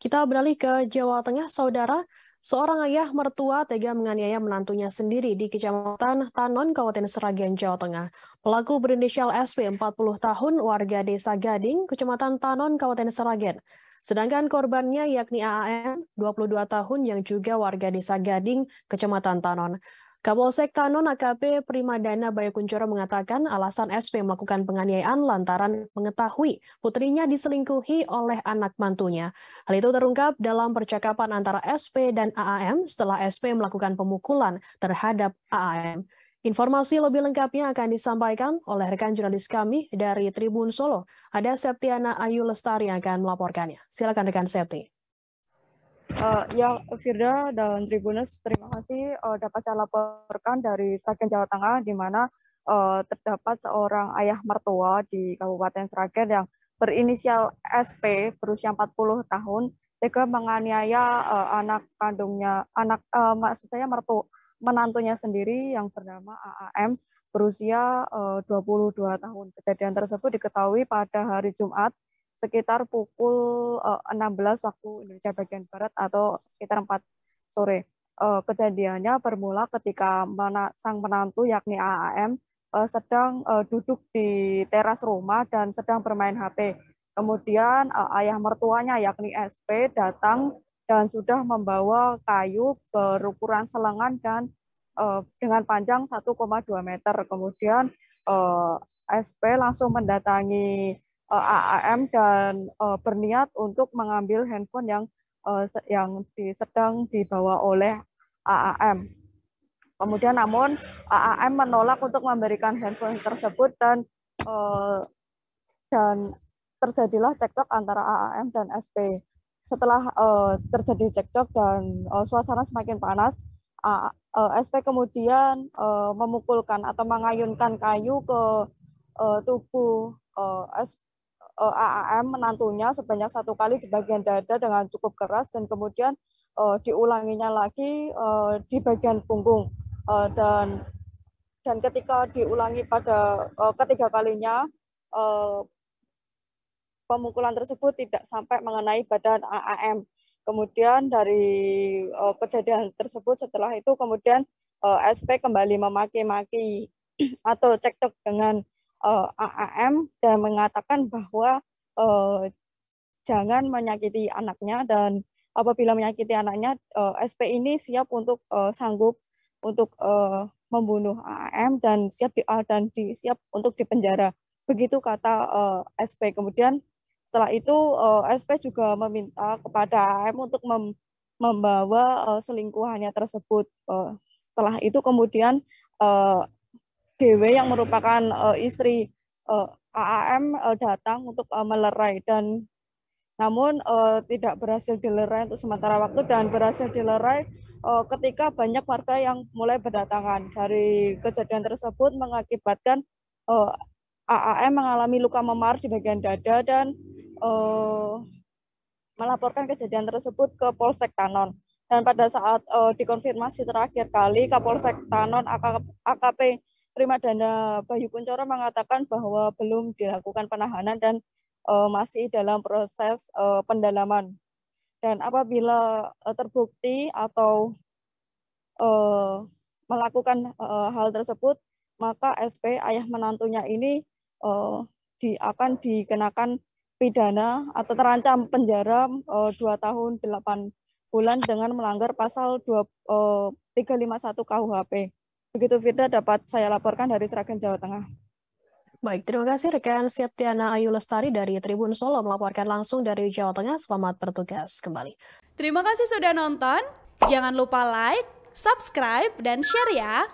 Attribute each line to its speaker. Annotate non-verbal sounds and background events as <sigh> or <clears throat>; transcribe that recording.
Speaker 1: Kita beralih ke Jawa Tengah, Saudara. Seorang ayah mertua tega menganiaya menantunya sendiri di Kecamatan Tanon, Kabupaten Seragen, Jawa Tengah. Pelaku berinisial SW 40 tahun warga Desa Gading, Kecamatan Tanon, Kabupaten Seragen. Sedangkan korbannya yakni AAN 22 tahun yang juga warga Desa Gading, Kecamatan Tanon. Kapolsek Tanon AKP Primadana Bayakuncoro mengatakan alasan SP melakukan penganiayaan lantaran mengetahui putrinya diselingkuhi oleh anak mantunya. Hal itu terungkap dalam percakapan antara SP dan AAM setelah SP melakukan pemukulan terhadap AAM. Informasi lebih lengkapnya akan disampaikan oleh rekan jurnalis kami dari Tribun Solo. Ada Septiana Ayu Lestari yang akan melaporkannya. Silakan rekan Septi.
Speaker 2: Uh, ya, Firda dan Tribunus, terima kasih uh, dapat saya laporkan dari Sragen Jawa Tengah, di mana uh, terdapat seorang ayah mertua di Kabupaten Sragen yang berinisial SP berusia 40 tahun tega menganiaya uh, anak kandungnya, anak uh, maksud saya mertu, menantunya sendiri yang bernama AAM berusia uh, 22 tahun. Kejadian tersebut diketahui pada hari Jumat sekitar pukul uh, eh, 16 waktu Indonesia bagian barat atau sekitar 4 sore. Uh, kejadiannya bermula ketika mana, sang menantu yakni AAM uh, eh, sedang uh, duduk di teras rumah dan sedang bermain HP. Kemudian uh, ayah mertuanya yakni SP datang dan sudah membawa kayu berukuran selengan dan uh, dengan panjang 1,2 meter. Kemudian uh, SP langsung mendatangi Eh, AAM dan eh, berniat untuk mengambil handphone yang eh, yang sedang dibawa oleh AAM. Kemudian namun AAM menolak untuk memberikan handphone tersebut dan dan terjadilah cekcok antara AAM dan SP. Setelah uh, terjadi cekcok dan uh, suasana semakin panas, uh, uh, SP kemudian uh, memukulkan atau mengayunkan kayu ke uh, tubuh uh, SP, uh, eh, AAM menantunya sebanyak satu kali di bagian dada dengan cukup keras dan kemudian uh, diulanginya lagi uh, di bagian punggung uh, dan dan ketika diulangi pada uh, ketiga kalinya uh, pemukulan tersebut tidak sampai mengenai badan AAM. Kemudian dari uh, kejadian tersebut setelah itu kemudian uh, SP kembali memaki-maki <clears throat> atau cekcok dengan uh, eh, AAM dan mengatakan bahwa uh, jangan menyakiti anaknya dan apabila menyakiti anaknya uh, eh, SP ini siap untuk uh, sanggup untuk uh, membunuh AAM dan siap di, uh, dan di, siap untuk dipenjara begitu kata uh, SP kemudian setelah itu uh, SP juga meminta kepada AAM untuk mem membawa uh, selingkuhannya tersebut uh, setelah itu kemudian DW yang merupakan uh, istri uh, eh, AAM uh, eh, datang untuk uh, melerai dan namun uh, tidak berhasil dilerai untuk sementara waktu dan berhasil dilerai uh, ketika banyak warga yang mulai berdatangan dari kejadian tersebut mengakibatkan uh, AAM mengalami luka memar di bagian dada dan uh, melaporkan kejadian tersebut ke Polsek Tanon dan pada saat uh, dikonfirmasi terakhir kali Kapolsek Tanon AKP Prima Primadana Bayu Kuncoro mengatakan bahwa belum dilakukan penahanan dan uh, masih dalam proses uh, pendalaman. Dan apabila uh, terbukti atau uh, melakukan uh, hal tersebut, maka SP ayah menantunya ini uh, di, akan dikenakan pidana atau terancam penjara uh, 2 tahun 8 bulan dengan melanggar pasal 2, uh, 351 KUHP. Begitu Firda dapat saya laporkan dari Seragen, Jawa Tengah.
Speaker 1: Baik, terima kasih rekan Septiana Ayu Lestari dari Tribun Solo melaporkan langsung dari Jawa Tengah. Selamat bertugas kembali. Terima kasih sudah nonton. Jangan lupa like, subscribe, dan share ya.